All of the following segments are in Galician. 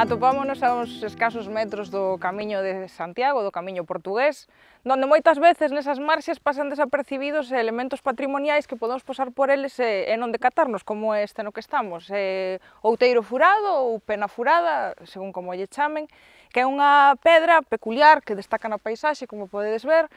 Atopámonos a uns escasos metros do Camiño de Santiago, do Camiño portugués, donde moitas veces nesas marxes pasan desapercibidos elementos patrimoniais que podemos posar por eles e, non decatarnos, como este no que estamos. E, outeiro furado ou pena furada, según como lle chamen, que é unha pedra peculiar que destaca na paisaxe, como podedes ver,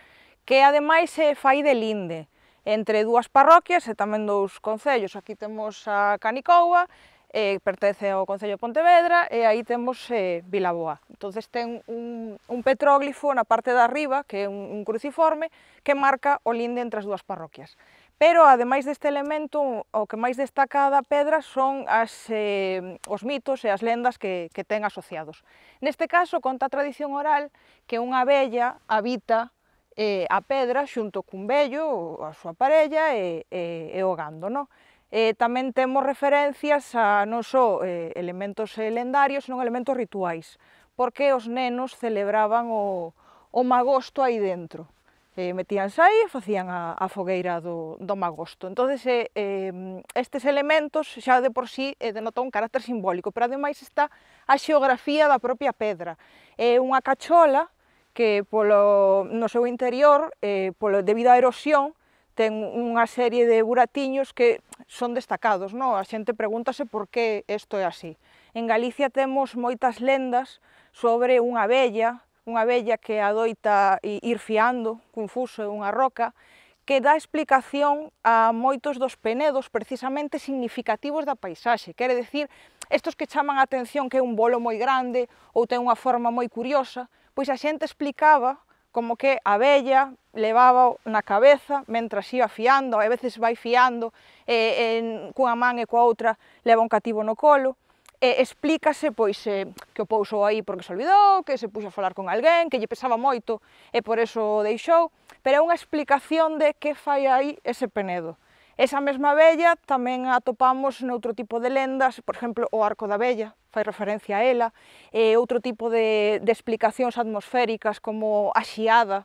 que ademais se fai de linde entre dúas parroquias e tamén dous concellos. Aquí temos a Canicoua eh, pertence ao Concello de Pontevedra e aí temos eh, Vilaboa. Entonces ten un, un petróglifo na parte de arriba, que é un, un cruciforme, que marca o linde entre as dúas parroquias. Pero, ademais deste elemento, o que máis destaca da pedra son as, eh, os mitos e as lendas que, que ten asociados. Neste caso, conta a tradición oral que unha abella habita eh, a pedra xunto cun vello, a súa parella e, e, e o gando. No? eh, tamén temos referencias a non só eh, elementos lendarios, senón elementos rituais, porque os nenos celebraban o, o magosto aí dentro. Eh, metíanse aí e facían a, a fogueira do, do magosto. Entón, eh, eh, estes elementos xa de por sí eh, denotan un carácter simbólico, pero ademais está a xeografía da propia pedra. É eh, unha cachola que polo, no seu interior, eh, polo, debido á erosión, ten unha serie de buratiños que son destacados, non? a xente pregúntase por que isto é así. En Galicia temos moitas lendas sobre unha abella, unha abella que adoita ir fiando cun fuso e unha roca, que dá explicación a moitos dos penedos precisamente significativos da paisaxe. Quere decir, estos que chaman a atención que é un bolo moi grande ou ten unha forma moi curiosa, pois a xente explicaba como que a vella levaba na cabeza mentras iba fiando, e a veces vai fiando eh, en, cunha man e coa outra leva un cativo no colo, e explícase pois eh, que o pousou aí porque se olvidou, que se puxo a falar con alguén, que lle pesaba moito e por eso o deixou, pero é unha explicación de que fai aí ese penedo. Esa mesma abella tamén a atopamos noutro tipo de lendas, por exemplo, o arco da abella, fai referencia a ela, e outro tipo de, de explicacións atmosféricas como a xiada,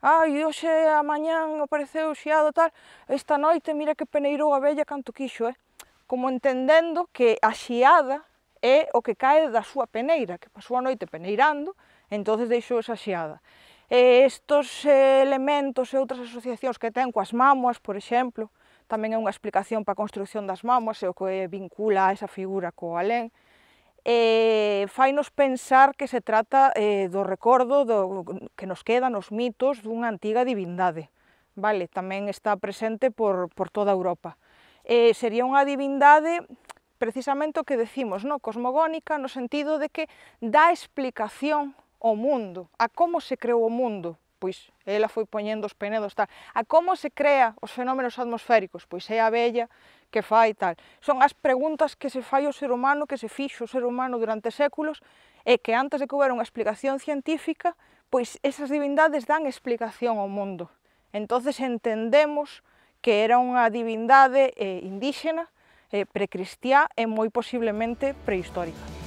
ai, hoxe a mañán apareceu xiado tal, esta noite mira que peneirou a abella canto quixo, eh? como entendendo que a xiada é o que cae da súa peneira, que pasou a noite peneirando, entonces deixou esa xiada. E estos elementos e outras asociacións que ten coas mamuas, por exemplo, tamén é unha explicación para a construción das mamas e o que vincula a esa figura co alén. E fainos pensar que se trata eh, do recordo do, que nos queda nos mitos dunha antiga divindade. Vale, tamén está presente por, por toda Europa. E sería unha divindade precisamente o que decimos, no cosmogónica, no sentido de que dá explicación ao mundo, a como se creou o mundo, Pois ela foi poñendo os penedos tal. A como se crea os fenómenos atmosféricos? Pois é a bella que fai tal. Son as preguntas que se fai o ser humano, que se fixo o ser humano durante séculos, e que antes de que houbera unha explicación científica, pois esas divindades dan explicación ao mundo. Entonces entendemos que era unha divindade eh, indígena, eh, precristiá e moi posiblemente prehistórica.